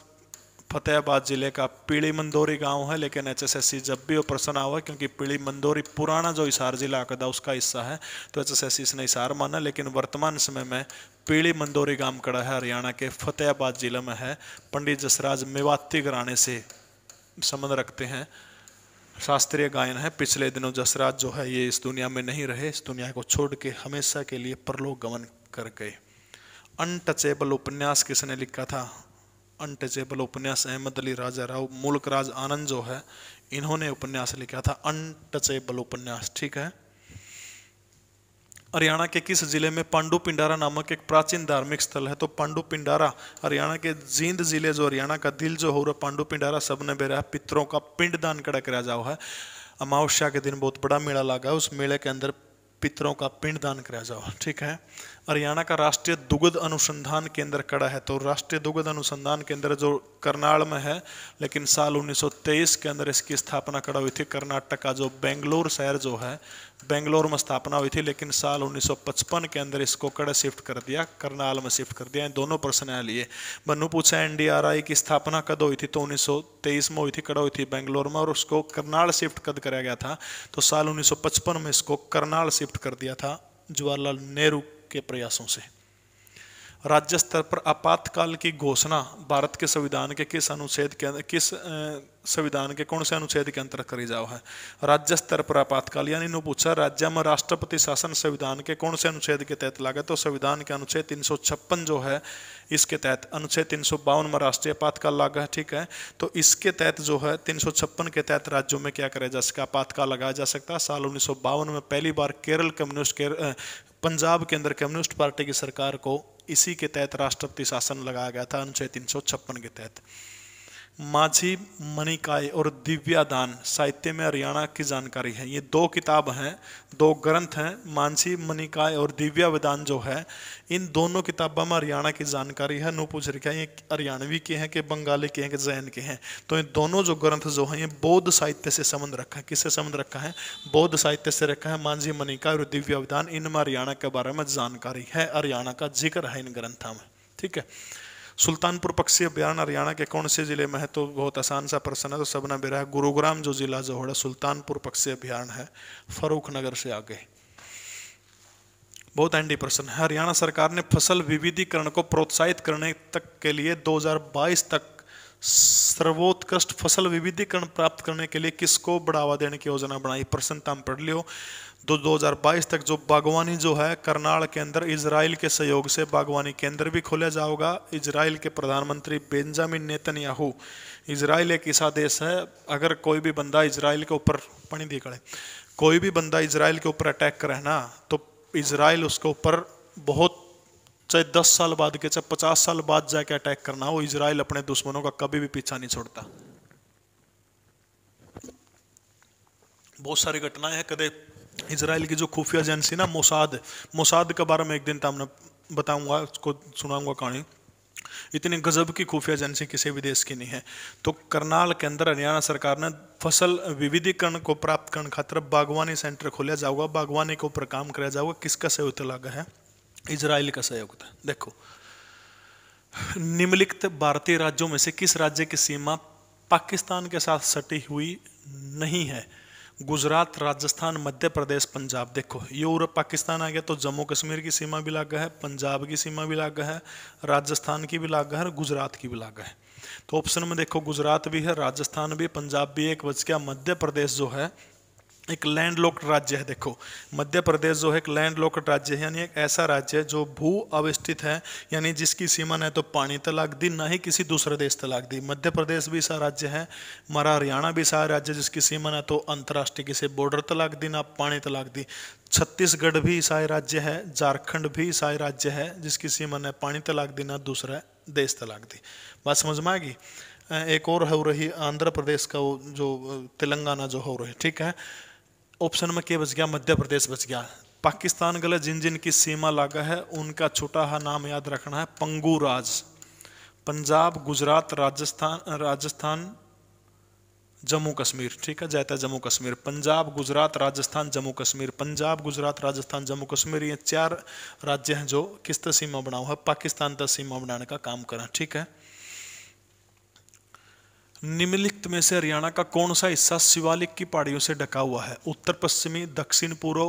फतेहाबाद ज़िले का पीली मंदोरी गांव है लेकिन एचएसएससी जब भी वो प्रश्न हुआ क्योंकि पीली मंदोरी पुराना जो हिसार ज़िला का था उसका हिस्सा है तो एचएसएससी इसने हिसार माना लेकिन वर्तमान समय में पीली मंदोरी गांव कड़ा है हरियाणा के फतेहाबाद ज़िले में है पंडित जसराज मेवाती घराने से संबंध रखते हैं शास्त्रीय गायन है पिछले दिनों जसराज जो है ये इस दुनिया में नहीं रहे इस दुनिया को छोड़ के हमेशा के लिए परलोक गमन कर गए अनटचेबल उपन्यास किसने लिखा था अनटचेबल उपन्यास अहमद अली राजा राव मुल्क राज आनंद जो है इन्होंने उपन्यास लिखा था अनटचेबल उपन्यास ठीक है हरियाणा के किस जिले में पांडु पिंडारा नामक एक प्राचीन धार्मिक स्थल है तो पांडु पिंडारा हरियाणा के जींद जिले जो हरियाणा का दिल जो हो रहा पांडु पिंडारा सब ने बेरा पितरों का पिंड दान कड़ा करा जाओ है अमावस्या के दिन बहुत बड़ा मेला लगा उस मेले के अंदर पितरों का पिंड दान कराया जाओ ठीक है हरियाणा का राष्ट्रीय दुग्ध अनुसंधान केंद्र कड़ा है तो राष्ट्रीय दुग्ध अनुसंधान केंद्र जो करनाल में है लेकिन साल 1923 के अंदर इसकी स्थापना कड़ा हुई थी कर्नाटक का जो बेंगलोर शहर जो है बेंगलोर में स्थापना हुई थी लेकिन साल 1955 के अंदर इसको कड़ा शिफ्ट कर दिया करनाल में शिफ्ट कर दिया इन दोनों प्रश्न आ लिए बन्नू पूछा एनडीआरआई की स्थापना कद हुई थी तो उन्नीस में हुई थी कड़ा हुई थी बेंगलोर में और उसको करनाल शिफ्ट कद कराया गया था तो साल उन्नीस में इसको करनाल शिफ्ट कर दिया था जवाहरलाल नेहरू के प्रयासों से राज्य स्तर पर आपातकाल की घोषणा भारत के संविधान के किस अनुच्छेद के किस संविधान के कौन से अनुच्छेद के अंतर्गत करी जाओ है राज्य स्तर पर आपातकाल यानी नो पूछा राज्य में राष्ट्रपति शासन संविधान के कौन से अनुच्छेद के तहत लागे तो संविधान के अनुच्छेद तीन जो है इसके तहत अनुच्छेद तीन में राष्ट्रीय आपातकाल लागू है ठीक है तो इसके तहत जो है तीन के तहत राज्यों में क्या करा जा सके आपातकाल लगाया जा सकता है साल उन्नीस में पहली बार केरल कम्युनिस्ट पंजाब के अंदर कम्युनिस्ट पार्टी की सरकार को इसी के तहत राष्ट्रपति शासन लगाया गया था अनुच्छेद तीन के तहत माझी मणिकाय और दिव्या दान साहित्य में हरियाणा की जानकारी है ये दो किताब हैं दो ग्रंथ हैं मानसी मणिकाय और दिव्या विदान जो है इन दोनों किताबों में हरियाणा की जानकारी है नूपुछ रखा ये हरियाणवी के हैं कि बंगाली के हैं कि जैन के हैं तो ये दोनों जो ग्रंथ जो हैं ये बौद्ध साहित्य से संबंध रखा है किससे संबंध रखा है बौद्ध साहित्य से रखा है मानसी मणिकाय और विदान इनमें हरियाणा के बारे में जानकारी है हरियाणा का जिक्र है इन ग्रंथों में ठीक है सुल्तानपुर पक्षी अभ्यारण हरियाणा के कौन से जिले में है तो बहुत आसान सा प्रश्न है तो सबने मेरा है गुरुग्राम जो जिला जो है सुल्तानपुर पक्षी अभ्यारण है फरूख नगर से आगे बहुत एंडी प्रश्न है हरियाणा सरकार ने फसल विविधीकरण को प्रोत्साहित करने तक के लिए 2022 तक सर्वोत्कृष्ट फसल विविधीकरण प्राप्त करने के लिए किसको बढ़ावा देने की योजना बनाई प्रश्न तम पढ़ लियो दो बाईस तक जो बागवानी जो है करनाल के अंदर इसराइल के सहयोग से बागवानी केंद्र भी खोला जाओगा इसराइल के प्रधानमंत्री बेंजामिन नेतन्याहू इसराइल एक ऐसा देश है अगर कोई भी बंदा इसराइल के ऊपर पढ़ी दी खड़े कोई भी बंदा इसराइल के ऊपर अटैक करे ना तो इसराइल उसके ऊपर बहुत चाहे दस साल बाद के चाहे पचास साल बाद जाके अटैक करना हो इसराइल अपने दुश्मनों का कभी भी पीछा नहीं छोड़ता बहुत सारी घटनाएं हैं कदे इसराइल की जो खुफिया एजेंसी ना मोसाद मोसाद के बारे में एक दिन तो हमने बताऊंगा उसको सुनाऊंगा कहानी इतनी गजब की खुफिया एजेंसी किसी भी देश की नहीं है तो करनाल के अंदर हरियाणा सरकार ने फसल विविधीकरण को प्राप्त करने खातर बागवानी सेंटर खोलिया जाऊगा बागवानी के ऊपर काम कराया जाऊगा किसका सहयोग तो लगा है इसराइल का सहयोग था तो देखो निम्नलिखित भारतीय राज्यों में से किस राज्य की सीमा पाकिस्तान के साथ सटी हुई नहीं है गुजरात राजस्थान मध्य प्रदेश पंजाब देखो यूरोप पाकिस्तान आ गया तो जम्मू कश्मीर की सीमा भी लागू है पंजाब की सीमा भी लागू है राजस्थान की भी लागू है और गुजरात की भी लागू है तो ऑप्शन में देखो गुजरात भी है राजस्थान भी पंजाब भी एक बच गया मध्य प्रदेश जो है एक लैंड लॉक्ड राज्य है देखो मध्य प्रदेश जो है एक लैंड लॉक्ड राज्य है यानी एक ऐसा राज्य है जो भू अवस्थित है यानी जिसकी सीमा न तो पानी तलाक दी ना ही किसी दूसरे देश तलाक दी मध्य प्रदेश भी ऐसा राज्य है हमारा हरियाणा भी ऐसा राज्य जिसकी सीमा न तो अंतर्राष्ट्रीय किसी बॉर्डर तलाक दी ना पानी तलाक दी छत्तीसगढ़ भी ईसाई राज्य है झारखंड भी ईसाई राज्य है जिसकी सीमा ने पानी तलाक दी ना दूसरा देश तलाक दी बात समझ में आएगी एक और हो रही आंध्र प्रदेश का वो जो तेलंगाना जो हो रही ठीक है ऑप्शन में के बच गया मध्य प्रदेश बच गया पाकिस्तान गले जिन जिन की सीमा लागा है उनका छोटा हा नाम याद रखना है पंगू राज पंजाब गुजरात राजस्थान राजस्थान जम्मू कश्मीर ठीक है जाता है जम्मू कश्मीर पंजाब गुजरात राजस्थान जम्मू कश्मीर पंजाब गुजरात राजस्थान जम्मू कश्मीर ये चार राज्य हैं जो किस तरह सीमा बनाओ है पाकिस्तान तक सीमा बनाने का काम करें ठीक है निम्नलिखित में से हरियाणा का कौन सा हिस्सा शिवालिक की पहाड़ियों से ढका हुआ है उत्तर पश्चिमी दक्षिण पूर्व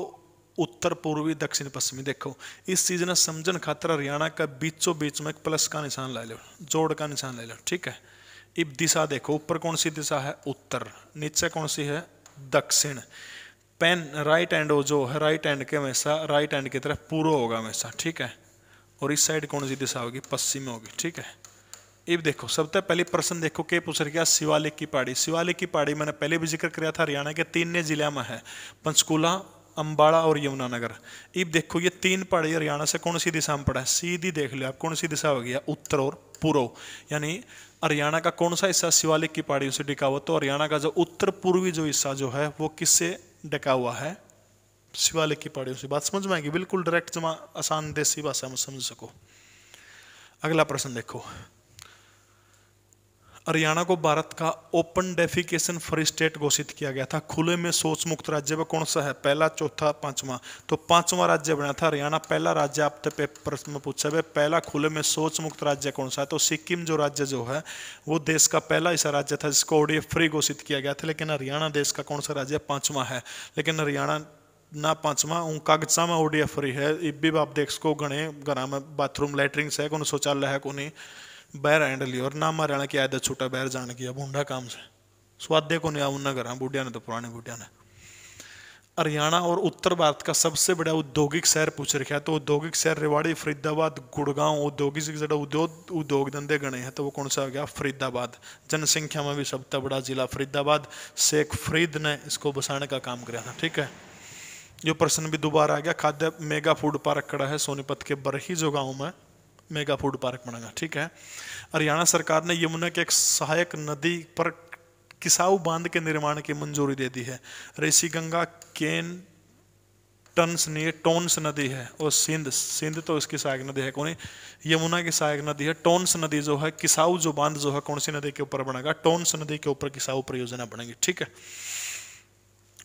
उत्तर पूर्वी दक्षिण पश्चिमी देखो इस चीज़ ने समझन खातर हरियाणा का बीचों बीच में एक प्लस का निशान ला लो जोड़ का निशान ला लो ठीक है इब दिशा देखो ऊपर कौन सी दिशा है उत्तर नीचे कौन सी है दक्षिण पेन राइट एंड जो है राइट एंड के हमेशा राइट एंड की तरफ पूर्व होगा हमेशा ठीक है और इस साइड कौन सी दिशा होगी पश्चिम होगी ठीक है इब देखो सबसे पहले प्रश्न देखो के पूछ रहा शिवालिक की पहाड़ी शिवालिक की पहाड़ी मैंने पहले भी जिक्र किया था हरियाणा के तीन ने जिले में है पंचकूला अंबाला और यमुनानगर इब देखो ये तीन पहाड़ी हरियाणा से कौन सी दिशा में पड़ा है सीधी देख लो आप कौन सी दिशा हो गया उत्तर और पूर्व यानी हरियाणा का कौन सा हिस्सा शिवालिक की पहाड़ियों से डिका हुआ तो हरियाणा का जो उत्तर पूर्वी जो हिस्सा जो है वो किससे डका हुआ है शिवालिक की पहाड़ियों से बात समझ में आएगी बिल्कुल डायरेक्ट जमा आसान देसी भाषा में समझ सको अगला प्रश्न देखो हरियाणा को भारत का ओपन डेफिकेशन फ्री स्टेट घोषित किया गया था खुले में सोच मुक्त राज्य में कौन सा है पहला चौथा पांचवा तो पांचवा राज्य बना था हरियाणा पहला राज्य आप तो पेपर में पूछा है पहला खुले में सोच मुक्त राज्य कौन सा है तो सिक्किम जो राज्य जो है वो देश का पहला ऐसा राज्य था जिसको ओडीएफ फ्री घोषित किया गया था लेकिन हरियाणा देश का कौन सा राज्य पांचवा है लेकिन हरियाणा ना पांचवा ऊँ कागजा में ओडीएफ फ्री है इब भी आप देख सको घने घना में बाथरूम लैटरिंग्स है कौन शौचालय है कौन ही बैर हैंडल लिया और नाम हरियाणा की आदत छोटा बैर जाने गया बूढ़ा काम से स्वाध्याय को नहीं उन्ना करा बुढ़िया ने तो पुराने बुढ़िया ने हरियाणा और उत्तर भारत का सबसे बड़ा औद्योगिक शहर पूछ रखा है तो औद्योगिक शहर रेवाड़ी फरीदाबाद गुड़गांव औद्योगिक जो जरा उद्योग उद्योग धंधे गणे हैं तो वो कौन सा हो गया फरीदाबाद जनसंख्या में भी सबसे बड़ा जिला फरीदाबाद शेख फरीद ने इसको बसाने का काम किया था ठीक है जो प्रश्न भी दोबारा आ गया खाद्य मेगा फूड पार्क खड़ा है सोनीपत के बरही जो गाँव में मेगा फूड पार्क बनेगा ठीक है हरियाणा सरकार ने यमुना के एक सहायक नदी पर किसाऊ बांध के निर्माण की मंजूरी दे दी है रेसी गंगा केन टन्स नहीं टोन्स नदी है और सिंध सिंध तो इसकी सहायक नदी है कौन यमुना की सहायक नदी है टोन्स नदी जो है किसाऊ जो बांध जो है कौन सी नदी के ऊपर बनेगा टोन्स नदी के ऊपर किसाऊ परियोजना बनेगी ठीक है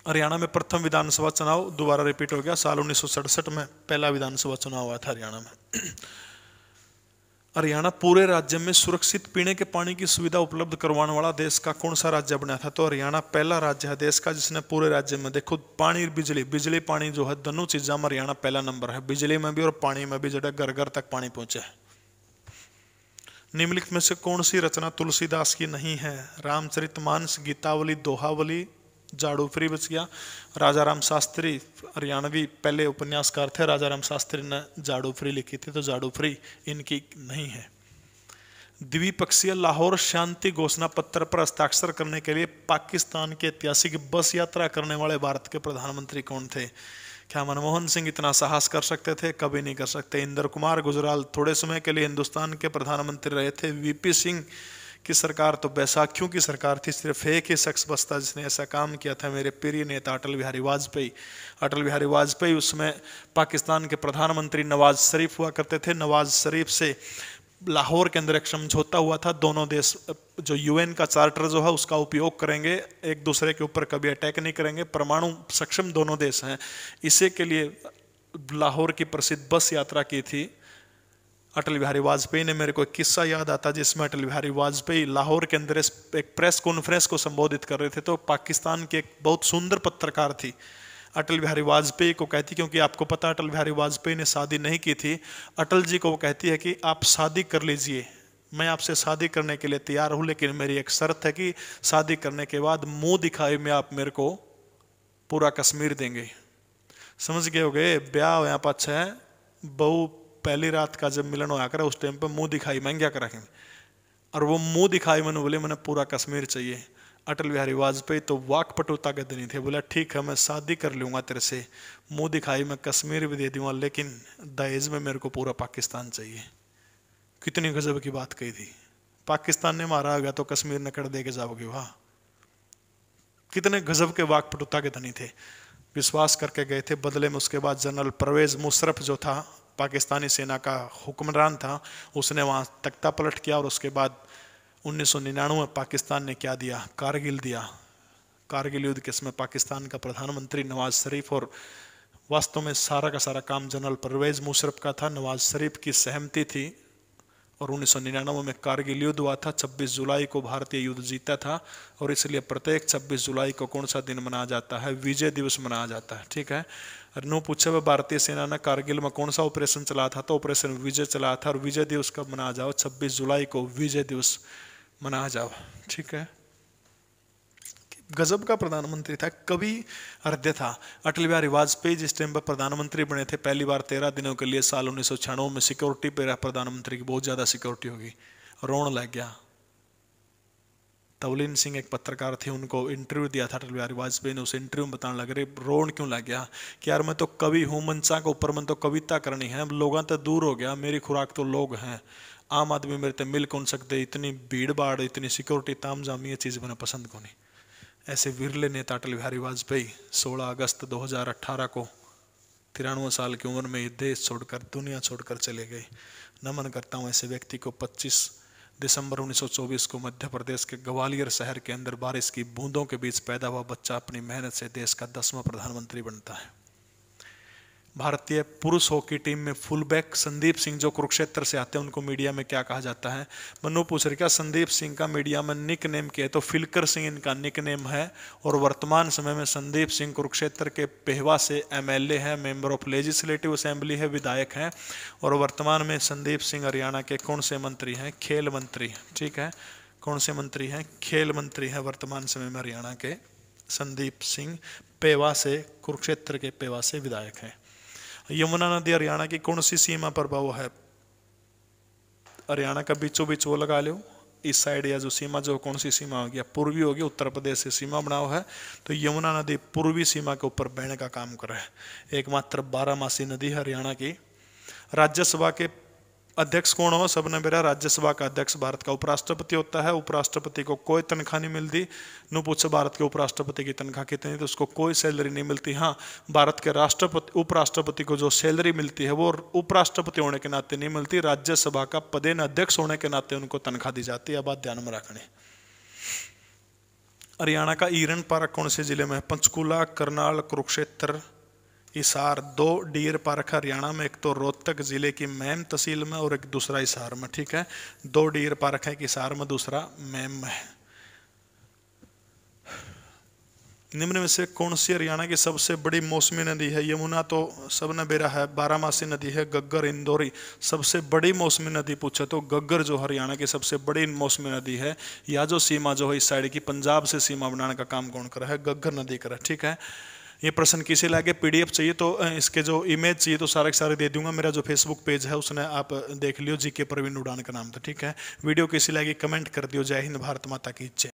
हरियाणा में प्रथम विधानसभा चुनाव दोबारा रिपीट हो गया साल उन्नीस में पहला विधानसभा चुनाव हुआ था हरियाणा में हरियाणा पूरे राज्य में सुरक्षित पीने के पानी की सुविधा उपलब्ध करवाने वाला देश का कौन सा राज्य बना था तो हरियाणा पहला राज्य है देश का जिसने पूरे राज्य में देखो पानी बिजली बिजली पानी जो है दोनों चीज़ों में हरियाणा पहला नंबर है बिजली में भी और पानी में भी जो घर घर तक पानी पहुंचे है निम्नलिखित में से कौन सी रचना तुलसीदास की नहीं है रामचरित मानस गीतावली दोहावली फ्री बच गया राजा राम शास्त्री हरियाणवी पहले उपन्यासकार थे राजा राम शास्त्री ने फ्री लिखी थी तो फ्री इनकी नहीं है द्विपक्षीय लाहौर शांति घोषणा पत्र पर हस्ताक्षर करने के लिए पाकिस्तान के ऐतिहासिक बस यात्रा करने वाले भारत के प्रधानमंत्री कौन थे क्या मनमोहन सिंह इतना साहस कर सकते थे कभी नहीं कर सकते इंद्र कुमार गुजराल थोड़े समय के लिए हिंदुस्तान के प्रधानमंत्री रहे थे वीपी सिंह कि सरकार तो बैसाखियों की सरकार थी सिर्फ एक ही शख्स बसता जिसने ऐसा काम किया था मेरे प्रिय नेता अटल बिहारी वाजपेयी अटल बिहारी वाजपेयी उसमें पाकिस्तान के प्रधानमंत्री नवाज शरीफ हुआ करते थे नवाज शरीफ से लाहौर के अंदर एक समझौता हुआ था दोनों देश जो यूएन का चार्टर जो है उसका उपयोग करेंगे एक दूसरे के ऊपर कभी अटैक नहीं करेंगे परमाणु सक्षम दोनों देश हैं इसी के लिए लाहौर की प्रसिद्ध बस यात्रा की थी अटल बिहारी वाजपेयी ने मेरे को एक किस्सा याद आता जिसमें अटल बिहारी वाजपेयी लाहौर के अंदर एक प्रेस कॉन्फ्रेंस को संबोधित कर रहे थे तो पाकिस्तान की एक बहुत सुंदर पत्रकार थी अटल बिहारी वाजपेयी को कहती क्योंकि आपको पता अटल बिहारी वाजपेयी ने शादी नहीं की थी अटल जी को वो कहती है कि आप शादी कर लीजिए मैं आपसे शादी करने के लिए तैयार हूँ लेकिन मेरी एक शर्त है कि शादी करने के बाद मुंह दिखाई में आप मेरे को पूरा कश्मीर देंगे समझ गए हो गए ब्याह यहाँ पर अच्छा है बहू पहली रात का जब मिलन होया करा उस टाइम पे मुंह दिखाई मैं क्या करा और वो मुंह दिखाई मैंने बोले मैंने पूरा कश्मीर चाहिए अटल बिहारी वाजपेयी तो वाक पटोता के दिन थे बोला ठीक है मैं शादी कर लूंगा तेरे से मुँह दिखाई मैं कश्मीर भी दे दूंगा लेकिन दहेज में मेरे को पूरा पाकिस्तान चाहिए कितनी गजब की बात कही थी पाकिस्तान ने मारा गया तो कश्मीर ने कर दे के जाओगे वाह कितने गजब के वाक पटुता के धनी थे विश्वास करके गए थे बदले में उसके बाद जनरल परवेज मुशरफ जो था पाकिस्तानी सेना का हुक्मरान था उसने वहाँ तख्ता पलट किया और उसके बाद 1999 में पाकिस्तान ने क्या दिया कारगिल दिया कारगिल युद्ध के समय पाकिस्तान का प्रधानमंत्री नवाज शरीफ और वास्तव में सारा का सारा काम जनरल परवेज़ मुशरफ का था नवाज शरीफ की सहमति थी और 1999 में कारगिल युद्ध हुआ था 26 जुलाई को भारतीय युद्ध जीता था और इसलिए प्रत्येक 26 जुलाई को कौन सा दिन मनाया जाता है विजय दिवस मनाया जाता है ठीक है और नो पूछे हुए भारतीय सेना ने कारगिल में कौन सा ऑपरेशन चलाया था तो ऑपरेशन विजय चलाया था और विजय दिवस कब मनाया जाओ छब्बीस जुलाई को विजय दिवस मनाया जाओ ठीक है गजब का प्रधानमंत्री था कभी हृदय था अटल बिहारी वाजपेयी जिस टाइम पर प्रधानमंत्री बने थे पहली बार तेरह दिनों के लिए साल उन्नीस में सिक्योरिटी पर रहा प्रधानमंत्री की बहुत ज़्यादा सिक्योरिटी होगी रोण लग गया तवलीन सिंह एक पत्रकार थे उनको इंटरव्यू दिया था अटल बिहारी वाजपेयी ने उस इंटरव्यू में बताने लग रहे रोण क्यों लग गया कि यार मैं तो कवि हूँ मनसा के ऊपर मैं तो कविता करनी है लोग तो दूर हो गया मेरी खुराक तो लोग हैं आम आदमी मेरे तो मिल कौन सकते इतनी भीड़ भाड़ इतनी सिक्योरिटी तामझाम ये चीज़ मैंने पसंद को नहीं ऐसे विरले नेता अटल बिहारी वाजपेयी 16 अगस्त 2018 को तिरानवे साल की उम्र में ये देश छोड़कर दुनिया छोड़कर चले गए नमन करता हूँ ऐसे व्यक्ति को 25 दिसंबर 1924 को मध्य प्रदेश के ग्वालियर शहर के अंदर बारिश की बूंदों के बीच पैदा हुआ बच्चा अपनी मेहनत से देश का दसवां प्रधानमंत्री बनता है भारतीय पुरुष हॉकी टीम में फुलबैक संदीप सिंह जो कुरुक्षेत्र से आते हैं उनको मीडिया में क्या कहा जाता है मनु पूछ रहे क्या संदीप सिंह का मीडिया में निक नेम क्या है तो फिलकर सिंह इनका निक नेम है और वर्तमान समय में संदीप सिंह कुरुक्षेत्र के पेहवा से एम एल ए है मेम्बर ऑफ लेजिस्लेटिव असेंबली है विधायक हैं और वर्तमान में संदीप सिंह हरियाणा के कौन से मंत्री हैं खेल मंत्री ठीक है कौन से मंत्री हैं खेल मंत्री हैं वर्तमान समय में हरियाणा के संदीप सिंह पेवा से कुरुक्षेत्र के पेवा से विधायक हैं यमुना नदी हरियाणा की कौन सी सीमा पर बहु है हरियाणा का बीचों बीच वो लगा लो इस साइड या जो सीमा जो कौन सी सीमा होगी पूर्वी होगी उत्तर प्रदेश से सीमा बनाओ है तो यमुना नदी पूर्वी सीमा के ऊपर बहने का काम करे एकमात्र बारह मासी नदी हरियाणा की राज्यसभा के अध्यक्ष कौन हो सबने मेरा राज्यसभा का अध्यक्ष भारत का उपराष्ट्रपति होता है उपराष्ट्रपति को कोई तनख्वाह नहीं मिलती नु पूछो भारत के उपराष्ट्रपति की तनख्वाह कितनी तो उसको कोई सैलरी नहीं मिलती हाँ भारत के राष्ट्रपति उपराष्ट्रपति को जो सैलरी मिलती है वो उपराष्ट्रपति होने के नाते नहीं मिलती राज्यसभा का पदेन अध्यक्ष होने के नाते उनको तनख्वाह दी जाती है बात ध्यान में रखने हरियाणा का ईरन पार्क कौन से जिले में है पंचकूला करनाल कुरुक्षेत्र इसार दो डीर पार्क हरियाणा में एक तो रोहतक ज़िले की मैम तहसील में और एक दूसरा इसार में ठीक है दो डीर पार्क है एक इसार में दूसरा मैम में है निम्न में से कौन सी हरियाणा की सबसे बड़ी मौसमी नदी है यमुना तो सब ने बेरा है बारामासी नदी है गग्गर इंदौरी सबसे बड़ी मौसमी नदी पूछे तो गग्गर जो हरियाणा की सबसे बड़ी मौसमी नदी है या जो सीमा जो है इस साइड की पंजाब से सीमा बनाने का काम कौन करा है गग्गर नदी करा ठीक है ये प्रश्न किसे लागे पीडीएफ चाहिए तो इसके जो इमेज चाहिए तो सारे के सारे दे दूंगा मेरा जो फेसबुक पेज है उसने आप देख लियो जी के प्रवीण उड़ान का नाम था ठीक है वीडियो किसी लागे कमेंट कर दियो जय हिंद भारत माता की जय